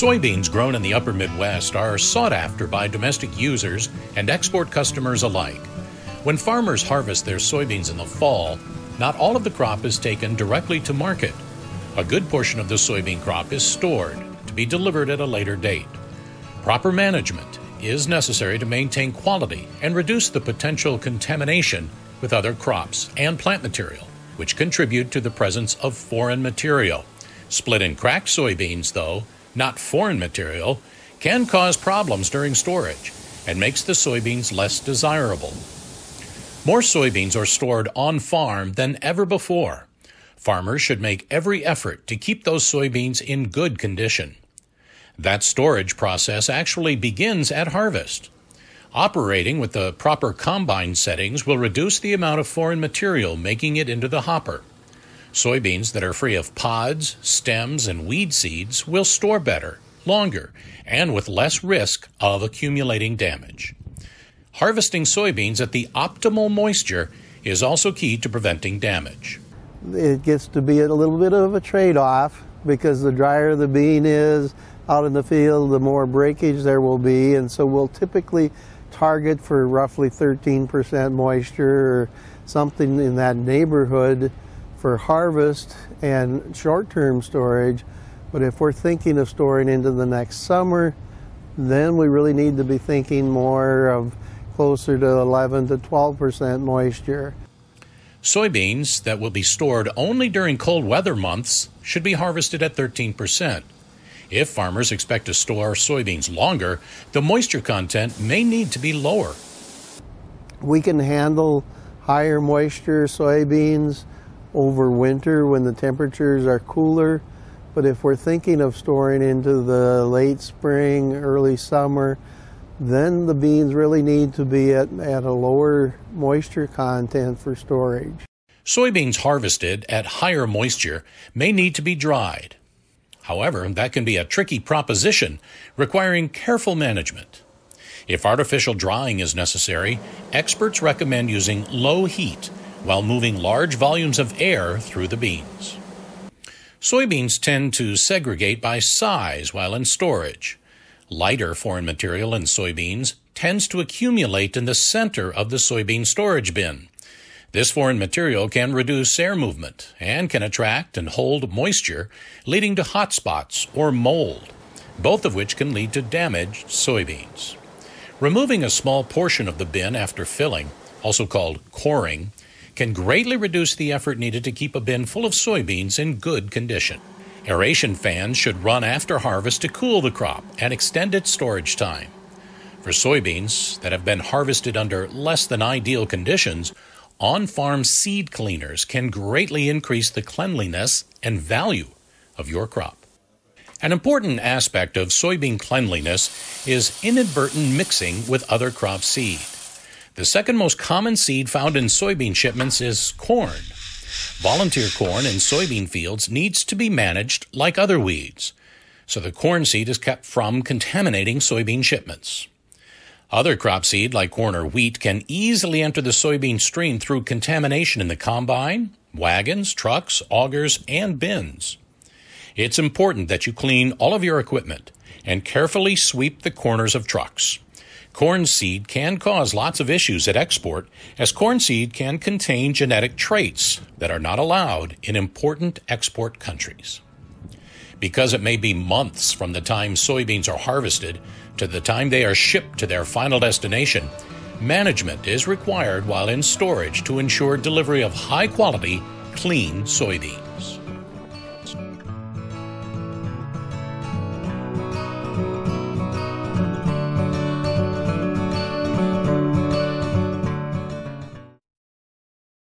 Soybeans grown in the upper Midwest are sought after by domestic users and export customers alike. When farmers harvest their soybeans in the fall, not all of the crop is taken directly to market. A good portion of the soybean crop is stored to be delivered at a later date. Proper management is necessary to maintain quality and reduce the potential contamination with other crops and plant material, which contribute to the presence of foreign material. Split and cracked soybeans, though, not foreign material, can cause problems during storage and makes the soybeans less desirable. More soybeans are stored on farm than ever before. Farmers should make every effort to keep those soybeans in good condition. That storage process actually begins at harvest. Operating with the proper combine settings will reduce the amount of foreign material making it into the hopper. Soybeans that are free of pods, stems, and weed seeds will store better, longer, and with less risk of accumulating damage. Harvesting soybeans at the optimal moisture is also key to preventing damage. It gets to be a little bit of a trade off because the drier the bean is out in the field, the more breakage there will be, and so we'll typically target for roughly 13% moisture or something in that neighborhood for harvest and short-term storage. But if we're thinking of storing into the next summer, then we really need to be thinking more of closer to 11 to 12% moisture. Soybeans that will be stored only during cold weather months should be harvested at 13%. If farmers expect to store soybeans longer, the moisture content may need to be lower. We can handle higher moisture soybeans over winter when the temperatures are cooler. But if we're thinking of storing into the late spring, early summer, then the beans really need to be at, at a lower moisture content for storage. Soybeans harvested at higher moisture may need to be dried. However, that can be a tricky proposition requiring careful management. If artificial drying is necessary, experts recommend using low heat while moving large volumes of air through the beans. Soybeans tend to segregate by size while in storage. Lighter foreign material in soybeans tends to accumulate in the center of the soybean storage bin. This foreign material can reduce air movement and can attract and hold moisture, leading to hot spots or mold, both of which can lead to damaged soybeans. Removing a small portion of the bin after filling, also called coring, can greatly reduce the effort needed to keep a bin full of soybeans in good condition. Aeration fans should run after harvest to cool the crop and extend its storage time. For soybeans that have been harvested under less than ideal conditions, on farm seed cleaners can greatly increase the cleanliness and value of your crop. An important aspect of soybean cleanliness is inadvertent mixing with other crop seed. The second most common seed found in soybean shipments is corn. Volunteer corn in soybean fields needs to be managed like other weeds, so the corn seed is kept from contaminating soybean shipments. Other crop seed, like corn or wheat, can easily enter the soybean stream through contamination in the combine, wagons, trucks, augers, and bins. It's important that you clean all of your equipment and carefully sweep the corners of trucks. Corn seed can cause lots of issues at export, as corn seed can contain genetic traits that are not allowed in important export countries. Because it may be months from the time soybeans are harvested to the time they are shipped to their final destination, management is required while in storage to ensure delivery of high quality, clean soybeans.